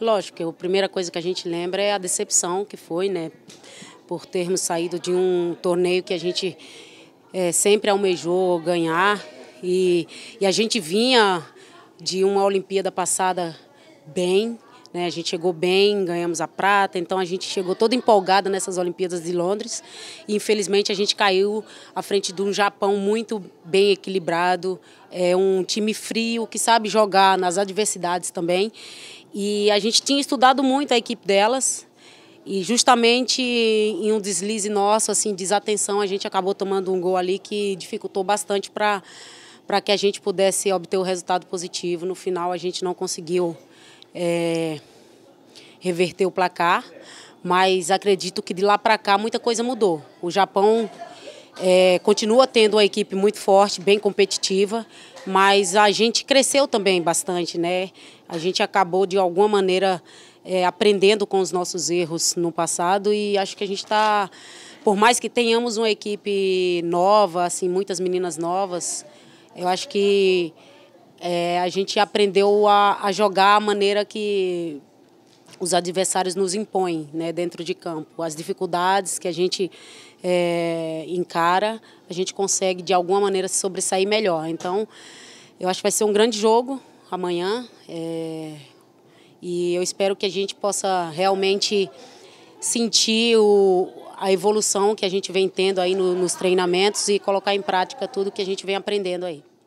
Lógico que a primeira coisa que a gente lembra é a decepção que foi, né? Por termos saído de um torneio que a gente é, sempre almejou ganhar. E, e a gente vinha de uma Olimpíada passada bem, né? A gente chegou bem, ganhamos a prata, então a gente chegou toda empolgada nessas Olimpíadas de Londres. E infelizmente a gente caiu à frente de um Japão muito bem equilibrado, é um time frio que sabe jogar nas adversidades também. E a gente tinha estudado muito a equipe delas. E justamente em um deslize nosso, assim, desatenção, a gente acabou tomando um gol ali que dificultou bastante para para que a gente pudesse obter o resultado positivo. No final, a gente não conseguiu é, reverter o placar, mas acredito que de lá para cá muita coisa mudou. O Japão é, continua tendo uma equipe muito forte, bem competitiva, mas a gente cresceu também bastante, né? A gente acabou de alguma maneira é, aprendendo com os nossos erros no passado e acho que a gente está, por mais que tenhamos uma equipe nova, assim, muitas meninas novas, eu acho que é, a gente aprendeu a, a jogar a maneira que os adversários nos impõem né, dentro de campo. As dificuldades que a gente é, encara, a gente consegue de alguma maneira se sobressair melhor. Então, eu acho que vai ser um grande jogo amanhã é, e eu espero que a gente possa realmente sentir o, a evolução que a gente vem tendo aí no, nos treinamentos e colocar em prática tudo que a gente vem aprendendo aí.